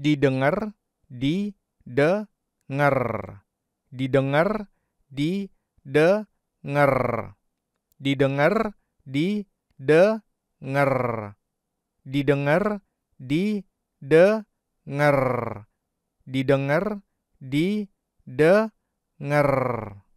didengar, di didengar, di didengar, di didengar, didengar, didengar, didengar, didengar, didengar, didengar.